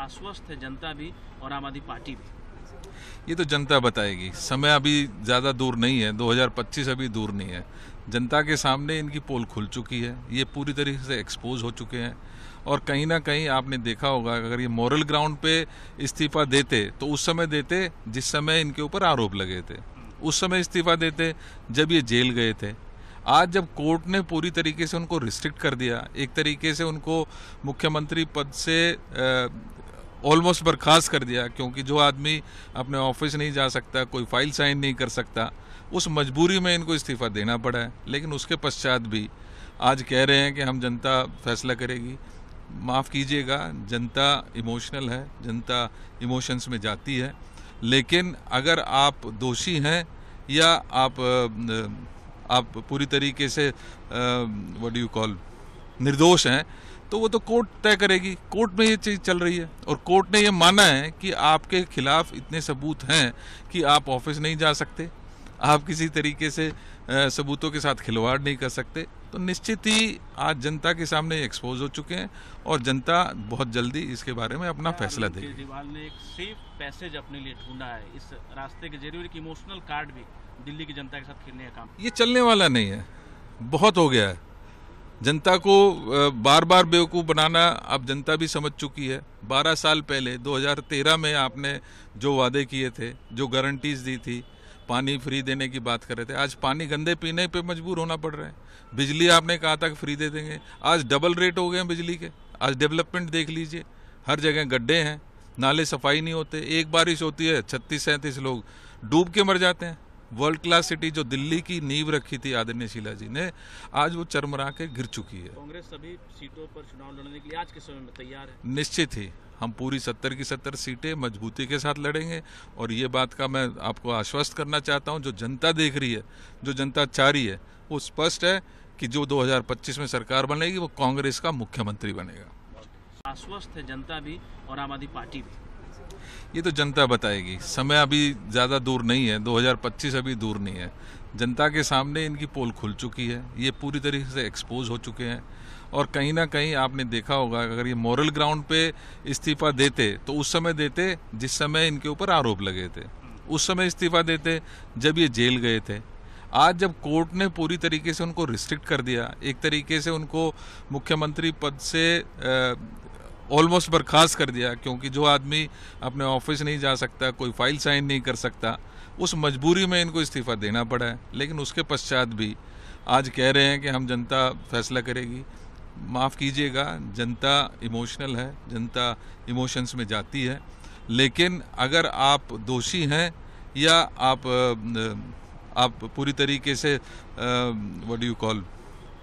आश्वस्त है जनता भी और आम आदमी पार्टी भी ये तो जनता बताएगी समय अभी ज़्यादा दूर नहीं है 2025 अभी दूर नहीं है जनता के सामने इनकी पोल खुल चुकी है ये पूरी तरीके से एक्सपोज हो चुके हैं और कहीं ना कहीं आपने देखा होगा अगर ये मॉरल ग्राउंड पे इस्तीफा देते तो उस समय देते जिस समय इनके ऊपर आरोप लगे थे उस समय इस्तीफा देते जब ये जेल गए थे आज जब कोर्ट ने पूरी तरीके से उनको रिस्ट्रिक्ट कर दिया एक तरीके से उनको मुख्यमंत्री पद से ऑलमोस्ट बर्खास्त कर दिया क्योंकि जो आदमी अपने ऑफिस नहीं जा सकता कोई फाइल साइन नहीं कर सकता उस मजबूरी में इनको इस्तीफ़ा देना पड़ा है लेकिन उसके पश्चात भी आज कह रहे हैं कि हम जनता फैसला करेगी माफ़ कीजिएगा जनता इमोशनल है जनता इमोशंस में जाती है लेकिन अगर आप दोषी हैं या आप आप पूरी तरीके से वट यू कॉल निर्दोष हैं तो वो तो कोर्ट तय करेगी कोर्ट में ये चीज़ चल रही है और कोर्ट ने ये माना है कि आपके खिलाफ इतने सबूत हैं कि आप ऑफिस नहीं जा सकते आप किसी तरीके से सबूतों के साथ खिलवाड़ नहीं कर सकते तो निश्चित ही आज जनता के सामने एक्सपोज हो चुके हैं और जनता बहुत जल्दी इसके बारे में अपना फैसला देगी केजरीवाल ने एक सेफ पैसेज अपने लिए ढूंढा है इस रास्ते के जरिए इमोशनल कार्ड भी दिल्ली की जनता के साथ खेलने का काम ये चलने वाला नहीं है बहुत हो गया है जनता को बार बार बेवकूफ़ बनाना अब जनता भी समझ चुकी है 12 साल पहले 2013 में आपने जो वादे किए थे जो गारंटीज़ दी थी पानी फ्री देने की बात कर रहे थे आज पानी गंदे पीने पे मजबूर होना पड़ रहा है बिजली आपने कहा था कि फ्री दे देंगे आज डबल रेट हो गए हैं बिजली के आज डेवलपमेंट देख लीजिए हर जगह गड्ढे हैं नाले सफाई नहीं होते एक बारिश होती है छत्तीस सैंतीस लोग डूब के मर जाते हैं वर्ल्ड क्लास सिटी जो दिल्ली की नींव रखी थी आदरणीय शीला जी ने आज वो चरमरा के गिर चुकी है कांग्रेस सभी सीटों पर चुनाव लड़ने के लिए आज के समय में तैयार है निश्चित ही हम पूरी सत्तर की सत्तर सीटें मजबूती के साथ लड़ेंगे और ये बात का मैं आपको आश्वस्त करना चाहता हूँ जो जनता देख रही है जो जनता चाह रही है वो स्पष्ट है कि जो 2025 में सरकार बनेगी वो कांग्रेस का मुख्यमंत्री बनेगा आश्वस्त है जनता भी और आम आदमी पार्टी भी ये तो जनता बताएगी समय अभी ज़्यादा दूर नहीं है 2025 अभी दूर नहीं है जनता के सामने इनकी पोल खुल चुकी है ये पूरी तरीके से एक्सपोज हो चुके हैं और कहीं ना कहीं आपने देखा होगा अगर ये मॉरल ग्राउंड पे इस्तीफा देते तो उस समय देते जिस समय इनके ऊपर आरोप लगे थे उस समय इस्तीफा देते जब ये जेल गए थे आज जब कोर्ट ने पूरी तरीके से उनको रिस्ट्रिक्ट कर दिया एक तरीके से उनको मुख्यमंत्री पद से ऑलमोस्ट बर्खास्त कर दिया क्योंकि जो आदमी अपने ऑफिस नहीं जा सकता कोई फाइल साइन नहीं कर सकता उस मजबूरी में इनको इस्तीफ़ा देना पड़ा है लेकिन उसके पश्चात भी आज कह रहे हैं कि हम जनता फैसला करेगी माफ़ कीजिएगा जनता इमोशनल है जनता इमोशंस में जाती है लेकिन अगर आप दोषी हैं या आप आप पूरी तरीके से वट यू कॉल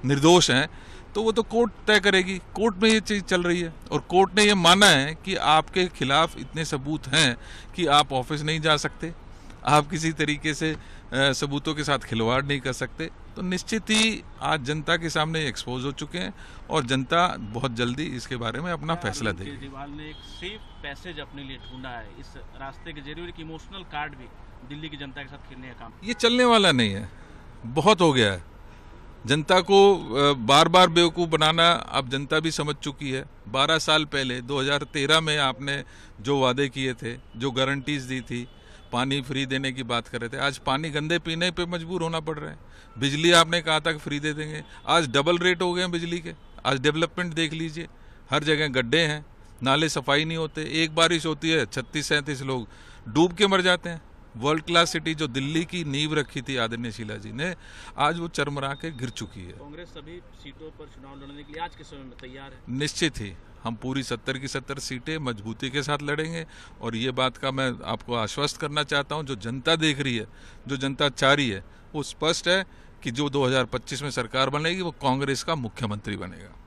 निर्दोष हैं तो वो तो कोर्ट तय करेगी कोर्ट में ये चीज़ चल रही है और कोर्ट ने ये माना है कि आपके खिलाफ इतने सबूत हैं कि आप ऑफिस नहीं जा सकते आप किसी तरीके से सबूतों के साथ खिलवाड़ नहीं कर सकते तो निश्चित ही आज जनता के सामने एक्सपोज हो चुके हैं और जनता बहुत जल्दी इसके बारे में अपना फैसला देगी केजरीवाल ने एक सेफ पैसेज अपने लिए ढूंढा है इस रास्ते के जरिए इमोशनल कार्ड भी दिल्ली की जनता के साथ खेलने का काम ये चलने वाला नहीं है बहुत हो गया है जनता को बार बार बेवकूफ़ बनाना अब जनता भी समझ चुकी है 12 साल पहले 2013 में आपने जो वादे किए थे जो गारंटीज़ दी थी पानी फ्री देने की बात कर रहे थे आज पानी गंदे पीने पे मजबूर होना पड़ रहा है बिजली आपने कहा था कि फ्री दे देंगे आज डबल रेट हो गए हैं बिजली के आज डेवलपमेंट देख लीजिए हर जगह गड्ढे हैं नाले सफाई नहीं होते एक बारिश होती है छत्तीस सैंतीस लोग डूब के मर जाते हैं वर्ल्ड क्लास सिटी जो दिल्ली की नींव रखी थी आदरणीय शीला जी ने आज वो चरमरा के गिर चुकी है कांग्रेस सभी सीटों पर चुनाव लड़ने के लिए आज के समय में तैयार है निश्चित ही हम पूरी सत्तर की सत्तर सीटें मजबूती के साथ लड़ेंगे और ये बात का मैं आपको आश्वस्त करना चाहता हूँ जो जनता देख रही है जो जनता चाह रही है वो स्पष्ट है कि जो 2025 में सरकार बनेगी वो कांग्रेस का मुख्यमंत्री बनेगा